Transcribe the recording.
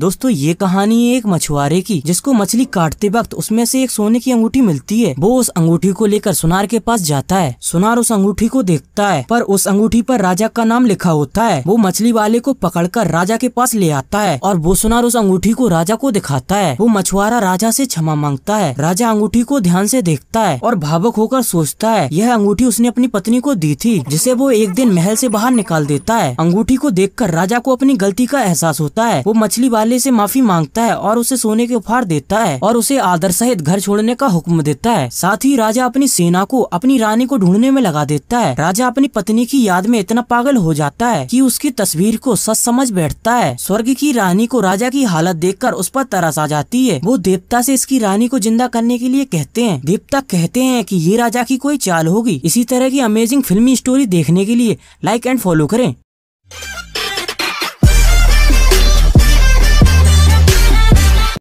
दोस्तों ये कहानी है एक मछुआरे की जिसको मछली काटते वक्त उसमें से एक सोने की अंगूठी मिलती है वो उस अंगूठी को लेकर सुनार के पास जाता है सुनार उस अंगूठी को देखता है पर उस अंगूठी पर राजा का नाम लिखा होता है वो मछली वाले को पकड़कर राजा के पास ले आता है और वो सुनार उस अंगूठी को राजा को दिखाता है वो मछुआरा राजा से क्षमा मांगता है राजा अंगूठी को ध्यान से देखता है और भावुक होकर सोचता है यह अंगूठी उसने अपनी पत्नी को दी थी जिसे वो एक दिन महल से बाहर निकाल देता है अंगूठी को देखकर राजा को अपनी गलती का एहसास होता है वो मछली वाले साले से माफी मांगता है और उसे सोने के उपहार देता है और उसे आदर सहित घर छोड़ने का हुक्म देता है साथ ही राजा अपनी सेना को अपनी रानी को ढूंढने में लगा देता है राजा अपनी पत्नी की याद में इतना पागल हो जाता है की उसकी तस्वीर को सच समझ बैठता है स्वर्ग की रानी को राजा की हालत देख उस पर तरस आ जाती है वो देवता ऐसी इसकी रानी को जिंदा करने के लिए कहते हैं देवता कहते हैं की ये राजा की कोई चाल होगी इसी तरह की अमेजिंग फिल्मी स्टोरी देखने के लिए लाइक एंड फॉलो करें